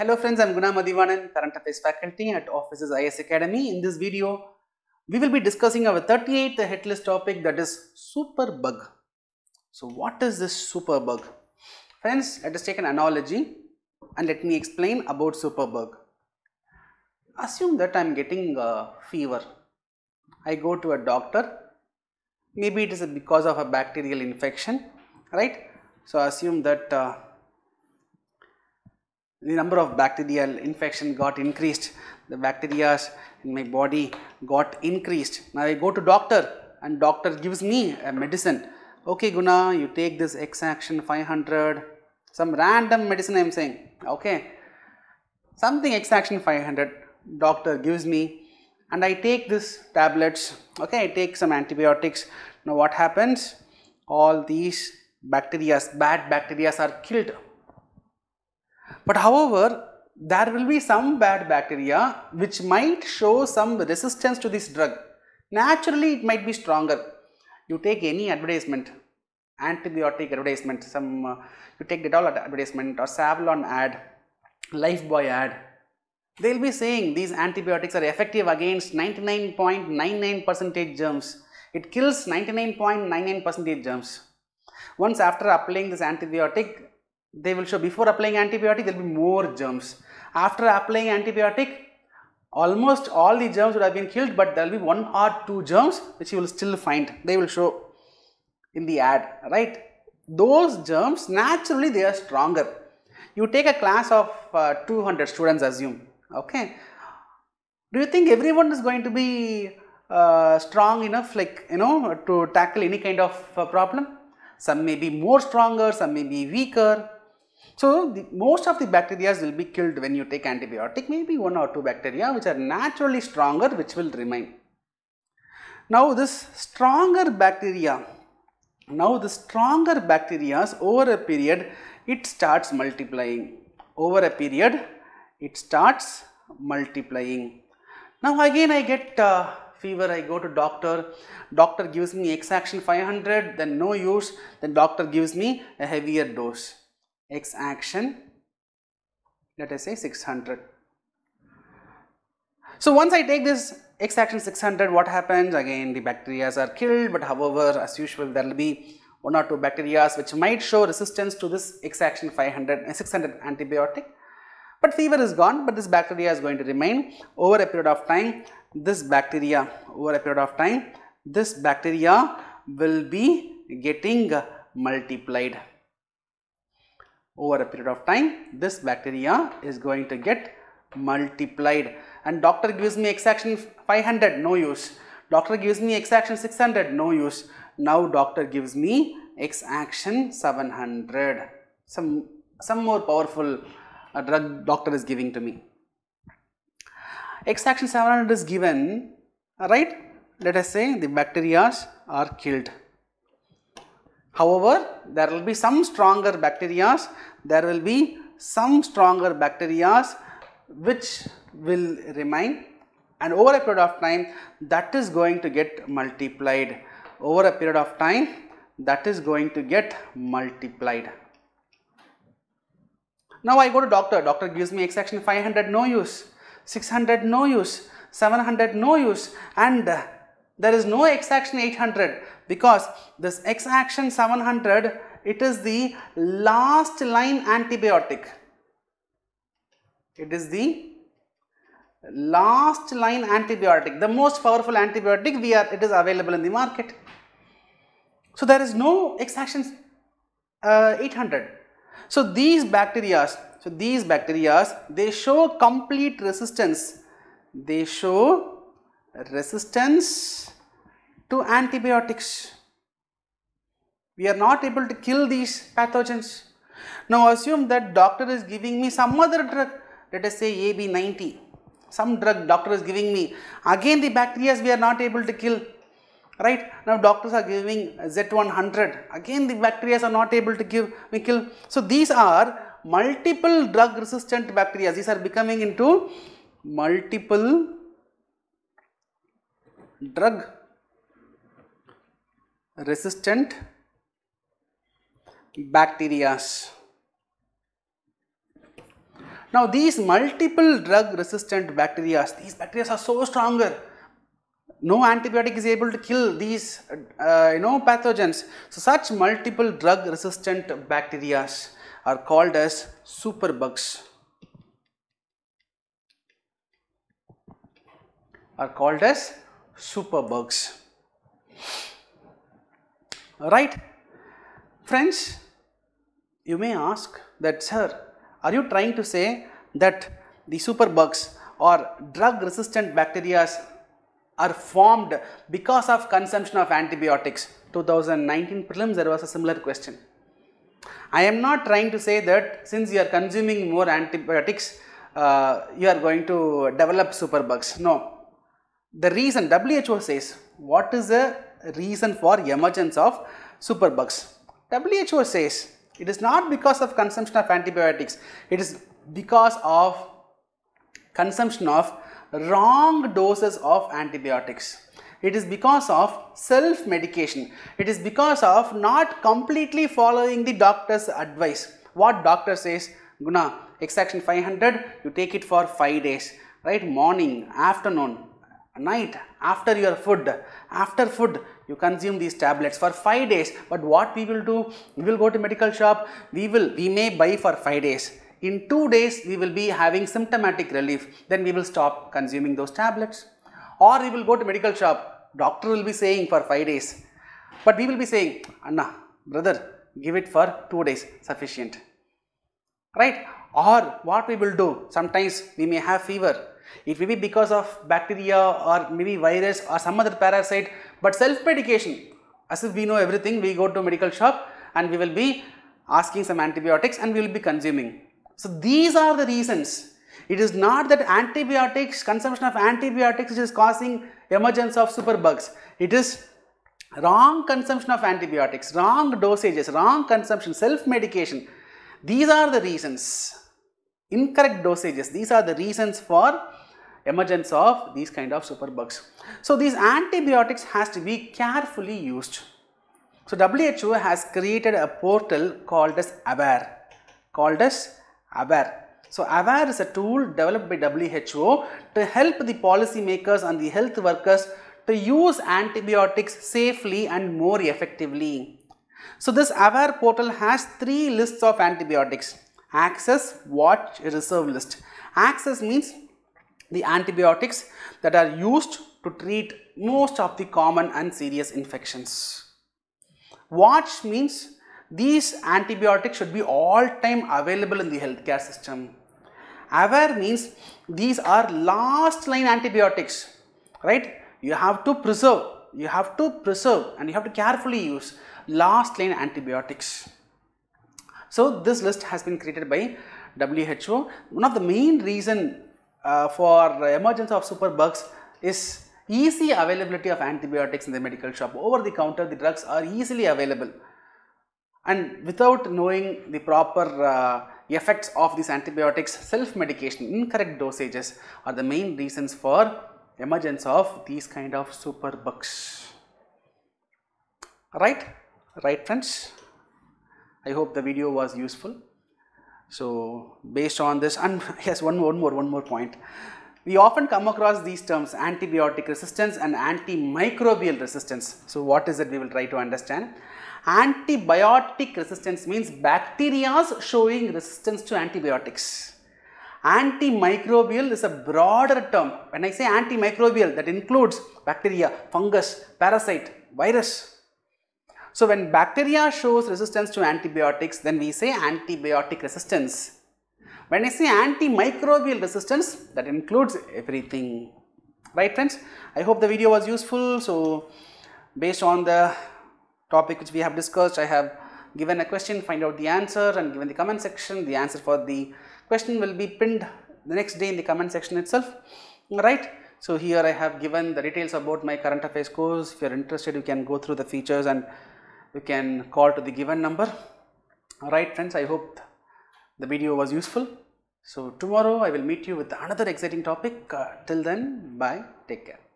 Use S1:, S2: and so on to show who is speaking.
S1: Hello friends, I'm Guna Madhivanan, current affairs faculty at Offices IS Academy. In this video, we will be discussing our 38th hit list topic that is superbug. So what is this superbug? Friends, let us take an analogy and let me explain about superbug. Assume that I'm getting a fever. I go to a doctor. Maybe it is because of a bacterial infection, right? So assume that uh, the number of bacterial infection got increased, the bacteria in my body got increased. Now, I go to doctor and doctor gives me a medicine, okay Guna you take this X action 500, some random medicine I am saying, okay. Something X action 500 doctor gives me and I take this tablets, okay, I take some antibiotics. Now, what happens? All these bacteria, bad bacteria are killed but however, there will be some bad bacteria which might show some resistance to this drug. Naturally, it might be stronger. You take any advertisement, antibiotic advertisement, some uh, you take Detol advertisement or Savlon ad, Lifebuoy ad, they will be saying these antibiotics are effective against 99.99 percentage germs. It kills 99.99 percentage germs. Once after applying this antibiotic, they will show before applying antibiotic there will be more germs. After applying antibiotic almost all the germs would have been killed but there will be one or two germs which you will still find they will show in the ad right. Those germs naturally they are stronger. You take a class of uh, 200 students assume okay. Do you think everyone is going to be uh, strong enough like you know to tackle any kind of uh, problem? Some may be more stronger, some may be weaker so, the, most of the bacteria will be killed when you take antibiotic, maybe one or two bacteria which are naturally stronger which will remain. Now, this stronger bacteria, now the stronger bacteria over a period it starts multiplying, over a period it starts multiplying. Now, again I get uh, fever I go to doctor, doctor gives me X action 500 then no use then doctor gives me a heavier dose x action let us say 600. So, once I take this x action 600 what happens again the bacteria are killed but however as usual there will be one or two bacteria which might show resistance to this x action 500 uh, 600 antibiotic but fever is gone but this bacteria is going to remain over a period of time this bacteria over a period of time this bacteria will be getting multiplied over a period of time this bacteria is going to get multiplied and doctor gives me extraction 500 no use doctor gives me extraction 600 no use now doctor gives me X action 700 some some more powerful uh, drug doctor is giving to me X action 700 is given right let us say the bacteria are killed However, there will be some stronger bacteria, there will be some stronger bacteria which will remain and over a period of time that is going to get multiplied over a period of time that is going to get multiplied. Now I go to doctor, doctor gives me extraction 500 no use, 600 no use, 700 no use and uh, there is no extraction 800 because this X action 700 it is the last line antibiotic. It is the last line antibiotic, the most powerful antibiotic we are it is available in the market. So, there is no X action uh, 800. So, these bacteria, so these bacteria they show complete resistance, they show resistance to antibiotics. We are not able to kill these pathogens. Now assume that doctor is giving me some other drug, let us say AB90, some drug doctor is giving me, again the bacteria we are not able to kill, right. Now doctors are giving Z100, again the bacteria are not able to give, me kill. So these are multiple drug resistant bacteria, these are becoming into multiple drug resistant bacteria. Now these multiple drug resistant bacteria, these bacteria are so stronger, no antibiotic is able to kill these uh, you know pathogens. So such multiple drug resistant bacteria are called as superbugs. Are called as superbugs right. Friends, you may ask that sir, are you trying to say that the superbugs or drug resistant bacteria are formed because of consumption of antibiotics. 2019 prelims there was a similar question. I am not trying to say that since you are consuming more antibiotics, uh, you are going to develop superbugs. No. The reason WHO says what is the reason for emergence of superbugs. WHO says it is not because of consumption of antibiotics, it is because of consumption of wrong doses of antibiotics. It is because of self-medication. It is because of not completely following the doctor's advice. What doctor says, Guna, extraction 500, you take it for 5 days, right? Morning, afternoon, night after your food after food you consume these tablets for 5 days but what we will do we will go to medical shop we will we may buy for 5 days in 2 days we will be having symptomatic relief then we will stop consuming those tablets or we will go to medical shop doctor will be saying for 5 days but we will be saying anna brother give it for 2 days sufficient right or what we will do sometimes we may have fever it may be because of bacteria or maybe virus or some other parasite but self medication as if we know everything we go to medical shop and we will be asking some antibiotics and we will be consuming. So these are the reasons. It is not that antibiotics, consumption of antibiotics is causing emergence of superbugs. It is wrong consumption of antibiotics, wrong dosages, wrong consumption, self-medication. These are the reasons, incorrect dosages, these are the reasons for emergence of these kind of superbugs. So, these antibiotics has to be carefully used. So, WHO has created a portal called as AWARE, called as AWARE. So, AWARE is a tool developed by WHO to help the policymakers and the health workers to use antibiotics safely and more effectively. So, this AWARE portal has three lists of antibiotics, access, watch, reserve list. Access means the antibiotics that are used to treat most of the common and serious infections. Watch means these antibiotics should be all time available in the healthcare system. Aware means these are last line antibiotics, right? You have to preserve, you have to preserve and you have to carefully use last line antibiotics. So, this list has been created by WHO. One of the main reason uh, for emergence of superbugs is easy availability of antibiotics in the medical shop. Over the counter the drugs are easily available and without knowing the proper uh, effects of these antibiotics self medication incorrect dosages are the main reasons for emergence of these kind of superbugs. Right? Right friends? I hope the video was useful. So, based on this and yes one, one more one more point. We often come across these terms antibiotic resistance and antimicrobial resistance. So, what is it we will try to understand. Antibiotic resistance means bacteria's showing resistance to antibiotics. Antimicrobial is a broader term. When I say antimicrobial that includes bacteria, fungus, parasite, virus so when bacteria shows resistance to antibiotics, then we say antibiotic resistance. When I say antimicrobial resistance, that includes everything. Right friends, I hope the video was useful. So based on the topic which we have discussed, I have given a question, find out the answer and given the comment section, the answer for the question will be pinned the next day in the comment section itself, right. So here I have given the details about my current affairs course, if you are interested you can go through the features and you can call to the given number. Alright friends, I hope the video was useful. So, tomorrow I will meet you with another exciting topic. Uh, till then, bye, take care.